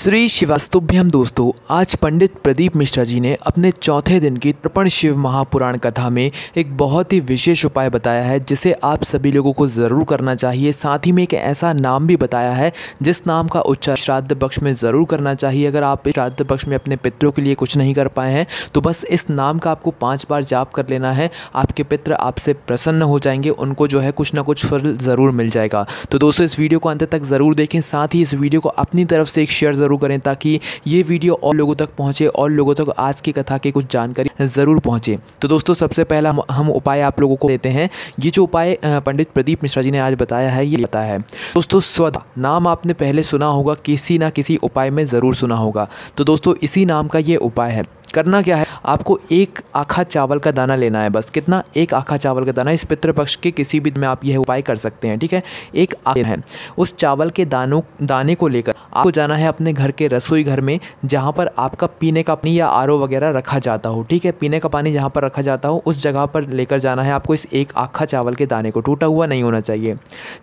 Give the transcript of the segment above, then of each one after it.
श्री शिवास्तुभ्यम दोस्तों आज पंडित प्रदीप मिश्रा जी ने अपने चौथे दिन की तृपण शिव महापुराण कथा में एक बहुत ही विशेष उपाय बताया है जिसे आप सभी लोगों को ज़रूर करना चाहिए साथ ही में एक ऐसा नाम भी बताया है जिस नाम का उच्चार श्राद्ध पक्ष में ज़रूर करना चाहिए अगर आप श्राद्ध पक्ष में अपने पितरों के लिए कुछ नहीं कर पाए हैं तो बस इस नाम का आपको पाँच बार जाप कर लेना है आपके पित्र आपसे प्रसन्न हो जाएंगे उनको जो है कुछ ना कुछ फल ज़रूर मिल जाएगा तो दोस्तों इस वीडियो को अंत तक ज़रूर देखें साथ ही इस वीडियो को अपनी तरफ से एक शेयर ज़रूर ज़रूर करें ताकि ये वीडियो और लोगों तक पहुंचे और लोगों तक आज की कथा की कुछ जानकारी ज़रूर पहुंचे तो दोस्तों सबसे पहला हम, हम उपाय आप लोगों को देते हैं ये जो उपाय पंडित प्रदीप मिश्रा जी ने आज बताया है ये बताया है दोस्तों स्वधा नाम आपने पहले सुना होगा किसी ना किसी उपाय में ज़रूर सुना होगा तो दोस्तों इसी नाम का ये उपाय है करना क्या है आपको एक आखा चावल का दाना लेना है बस कितना एक आखा चावल का दाना इस पितृपक्ष के किसी भी में आप यह उपाय कर सकते हैं ठीक है एक आखा है उस चावल के दानों दाने को लेकर आपको जाना है अपने घर के रसोई घर में जहाँ पर आपका पीने का पानी या आर वगैरह रखा जाता हो ठीक है पीने का पानी जहाँ पर रखा जाता हो उस जगह पर लेकर जाना है आपको इस एक आखा चावल के दाने को टूटा हुआ नहीं होना चाहिए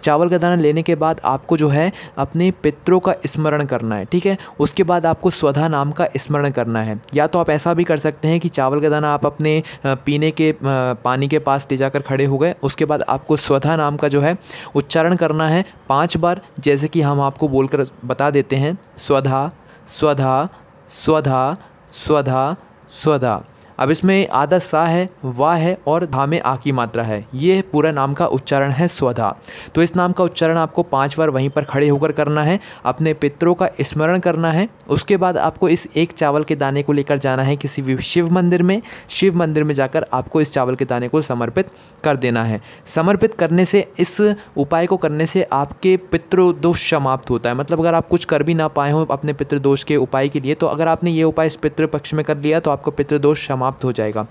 चावल का दाना लेने के बाद आपको जो है अपने पितरों का स्मरण करना है ठीक है उसके बाद आपको स्वधा नाम का स्मरण करना है या तो आप ऐसा भी कर सकते हैं कहते हैं कि चावल का दाना आप अपने पीने के पानी के पास ले जाकर खड़े हो गए उसके बाद आपको स्वधा नाम का जो है उच्चारण करना है पाँच बार जैसे कि हम आपको बोलकर बता देते हैं स्वधा स्वधा स्वधा स्वधा स्वधा अब इसमें आधा सा है वा है और धा में आ की मात्रा है ये पूरा नाम का उच्चारण है स्वधा तो इस नाम का उच्चारण आपको पाँच बार वहीं पर खड़े होकर करना है अपने पितरों का स्मरण करना है उसके बाद आपको इस एक चावल के दाने को लेकर जाना है किसी भी शिव मंदिर में शिव मंदिर में जाकर आपको इस चावल के दाने को समर्पित कर देना है समर्पित करने से इस उपाय को करने से आपके पितृदोष समाप्त होता है मतलब अगर आप कुछ कर भी ना पाए हो अपने पितृदोष के उपाय के लिए तो अगर आपने ये उपाय इस पितृपक्ष में कर लिया तो आपको पितृदोष समाप्त समाप्त हो जाएगा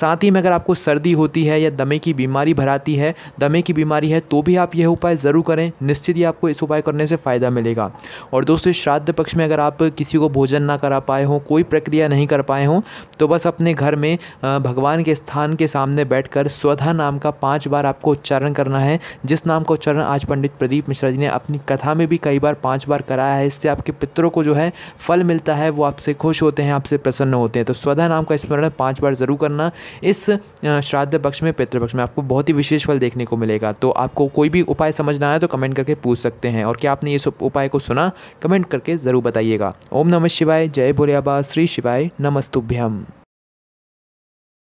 साथ ही में अगर आपको सर्दी होती है या दमे की बीमारी भराती है दमे की बीमारी है तो भी आप यह उपाय ज़रूर करें निश्चित ही आपको इस उपाय करने से फ़ायदा मिलेगा और दोस्तों श्राद्ध पक्ष में अगर आप किसी को भोजन ना करा पाए हों कोई प्रक्रिया नहीं कर पाए हों तो बस अपने घर में भगवान के स्थान के सामने बैठकर स्वधा नाम का पाँच बार आपको उच्चारण करना है जिस नाम का उच्चारण आज पंडित प्रदीप मिश्रा जी ने अपनी कथा में भी कई बार पाँच बार कराया है इससे आपके पितरों को जो है फल मिलता है वो आपसे खुश होते हैं आपसे प्रसन्न होते हैं तो स्वधा नाम का स्मरण पाँच बार ज़रूर करना इस श्राद्ध पक्ष में पितृपक्ष में आपको बहुत ही विशेष फल देखने को मिलेगा तो आपको कोई भी उपाय समझना आया तो कमेंट करके पूछ सकते हैं और क्या आपने इस उपाय को सुना कमेंट करके ज़रूर बताइएगा ओम नमः शिवाय जय भोले श्री शिवाय नमस्तुभ्यम